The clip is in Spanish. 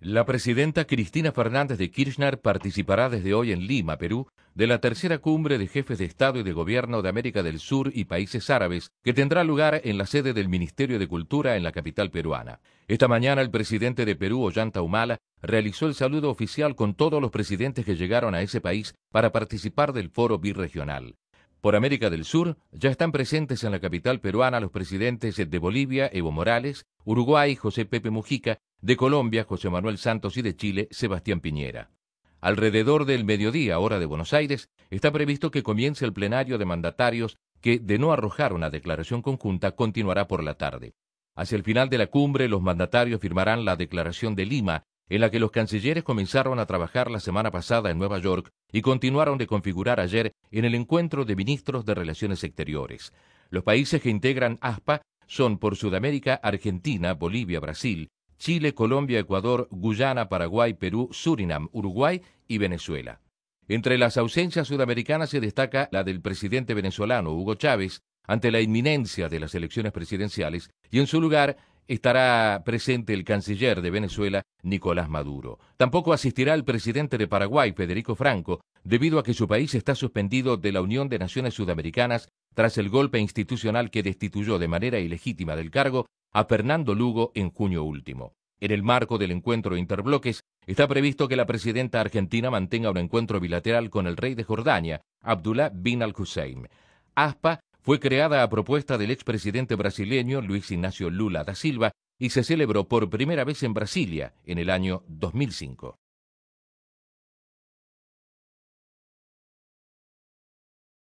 La presidenta Cristina Fernández de Kirchner participará desde hoy en Lima, Perú, de la tercera cumbre de jefes de Estado y de Gobierno de América del Sur y países árabes, que tendrá lugar en la sede del Ministerio de Cultura en la capital peruana. Esta mañana el presidente de Perú, Ollanta Humala, realizó el saludo oficial con todos los presidentes que llegaron a ese país para participar del foro birregional. Por América del Sur ya están presentes en la capital peruana los presidentes de Bolivia, Evo Morales, Uruguay, José Pepe Mujica, de Colombia José Manuel Santos y de Chile Sebastián Piñera. Alrededor del mediodía, hora de Buenos Aires, está previsto que comience el plenario de mandatarios que, de no arrojar una declaración conjunta, continuará por la tarde. Hacia el final de la cumbre, los mandatarios firmarán la Declaración de Lima, en la que los cancilleres comenzaron a trabajar la semana pasada en Nueva York y continuaron de configurar ayer en el encuentro de ministros de Relaciones Exteriores. Los países que integran ASPA son por Sudamérica Argentina, Bolivia, Brasil, Chile, Colombia, Ecuador, Guyana, Paraguay, Perú, Surinam, Uruguay y Venezuela. Entre las ausencias sudamericanas se destaca la del presidente venezolano Hugo Chávez ante la inminencia de las elecciones presidenciales y en su lugar estará presente el canciller de Venezuela, Nicolás Maduro. Tampoco asistirá el presidente de Paraguay, Federico Franco, debido a que su país está suspendido de la Unión de Naciones Sudamericanas tras el golpe institucional que destituyó de manera ilegítima del cargo a Fernando Lugo en junio último. En el marco del encuentro interbloques, está previsto que la presidenta argentina mantenga un encuentro bilateral con el rey de Jordania, Abdullah bin al-Hussein. ASPA fue creada a propuesta del expresidente brasileño Luis Ignacio Lula da Silva y se celebró por primera vez en Brasilia en el año 2005.